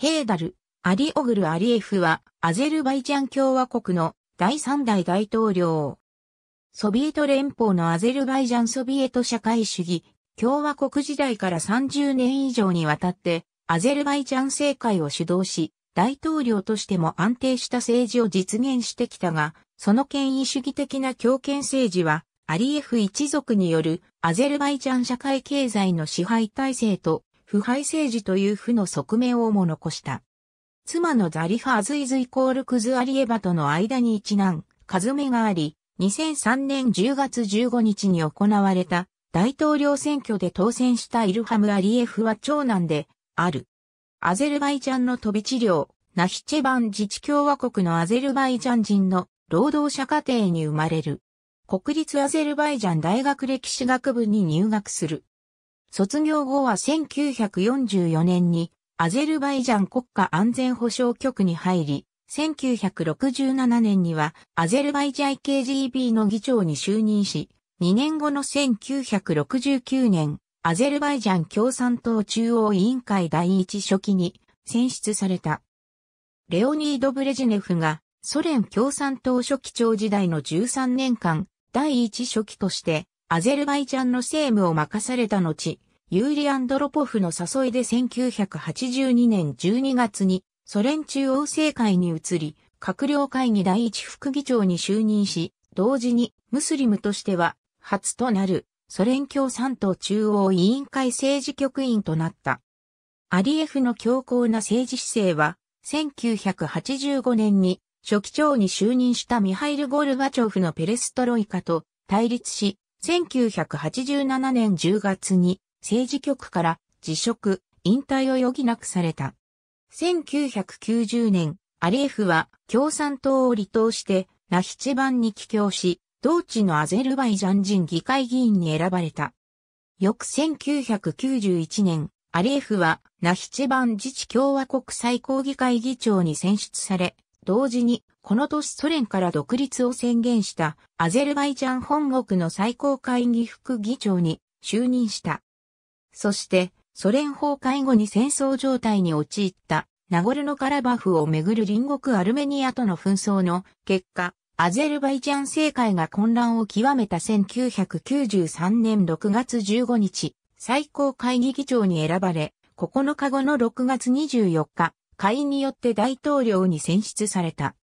ヘーダル、アリオグル・アリエフは、アゼルバイジャン共和国の第3代大統領。ソビエト連邦のアゼルバイジャンソビエト社会主義共和国時代から30年以上にわたって、アゼルバイジャン政界を主導し、大統領としても安定した政治を実現してきたが、その権威主義的な強権政治は、アリエフ一族によるアゼルバイジャン社会経済の支配体制と腐敗政治という負の側面をも残した。妻のザリファーズイズイコールクズアリエバとの間に一男、カズメがあり、2003年10月15日に行われた大統領選挙で当選したイルハム・アリエフは長男である。アゼルバイジャンの飛び治療、ナヒチェバン自治共和国のアゼルバイジャン人の労働者家庭に生まれる。国立アゼルバイジャン大学歴史学部に入学する。卒業後は1944年にアゼルバイジャン国家安全保障局に入り、1967年にはアゼルバイジャン KGB の議長に就任し、2年後の1969年、アゼルバイジャン共産党中央委員会第一書記に選出された。レオニード・ブレジネフがソ連共産党書記長時代の13年間、第一書記としてアゼルバイジャンの政務を任された後、ユーリ・アンドロポフの誘いで1982年12月にソ連中央政会に移り、閣僚会議第一副議長に就任し、同時にムスリムとしては初となるソ連共産党中央委員会政治局員となった。アリエフの強硬な政治姿勢は、1985年に初期長に就任したミハイル・ゴルバチョフのペレストロイカと対立し、1987年10月に政治局から辞職、引退を余儀なくされた。1990年、アリエフは共産党を離党してナヒチバンに帰郷し、同地のアゼルバイジャン人議会議員に選ばれた。翌1991年、アリエフはナヒチバン自治共和国最高議会議長に選出され、同時にこの年ソ連から独立を宣言したアゼルバイジャン本国の最高会議副議長に就任した。そして、ソ連崩壊後に戦争状態に陥ったナゴルノカラバフをめぐる隣国アルメニアとの紛争の結果、アゼルバイジャン政界が混乱を極めた1993年6月15日、最高会議議長に選ばれ、9日後の6月24日、会員によって大統領に選出された。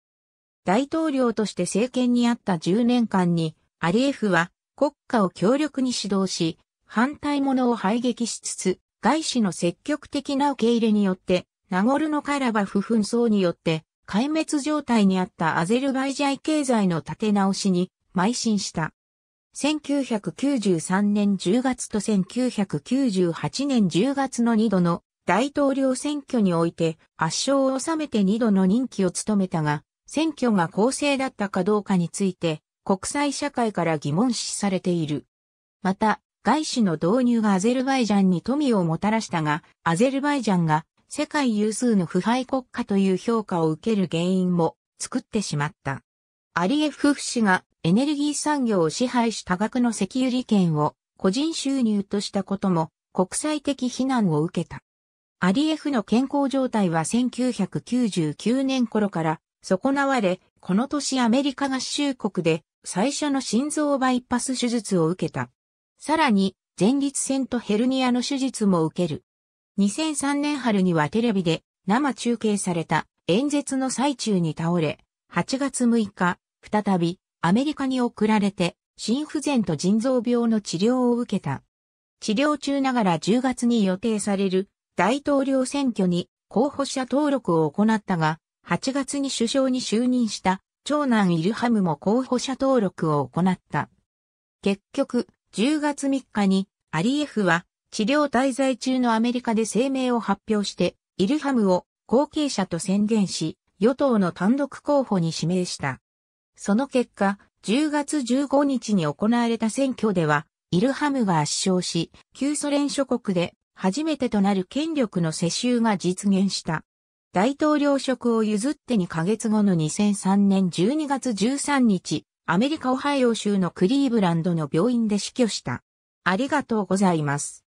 大統領として政権にあった10年間に、アリエフは国家を強力に指導し、反対者を排撃しつつ、外資の積極的な受け入れによって、ナゴルノカラバフ紛争によって、壊滅状態にあったアゼルバイジャイ経済の立て直しに邁進した。1993年10月と1998年10月の2度の大統領選挙において圧勝を収めて2度の任期を務めたが、選挙が公正だったかどうかについて国際社会から疑問視されている。また、外資の導入がアゼルバイジャンに富をもたらしたが、アゼルバイジャンが世界有数の腐敗国家という評価を受ける原因も作ってしまった。アリエフ夫氏がエネルギー産業を支配し多額の石油利権を個人収入としたことも国際的非難を受けた。アリエフの健康状態は1999年頃から損なわれ、この年アメリカ合衆国で最初の心臓バイパス手術を受けた。さらに、前立腺とヘルニアの手術も受ける。2003年春にはテレビで生中継された演説の最中に倒れ、8月6日、再びアメリカに送られて心不全と腎臓病の治療を受けた。治療中ながら10月に予定される大統領選挙に候補者登録を行ったが、8月に首相に就任した長男イルハムも候補者登録を行った。結局、10月3日に、アリエフは、治療滞在中のアメリカで声明を発表して、イルハムを後継者と宣言し、与党の単独候補に指名した。その結果、10月15日に行われた選挙では、イルハムが圧勝し、旧ソ連諸国で初めてとなる権力の世襲が実現した。大統領職を譲って2ヶ月後の2003年12月13日、アメリカ・オハイオ州のクリーブランドの病院で死去した。ありがとうございます。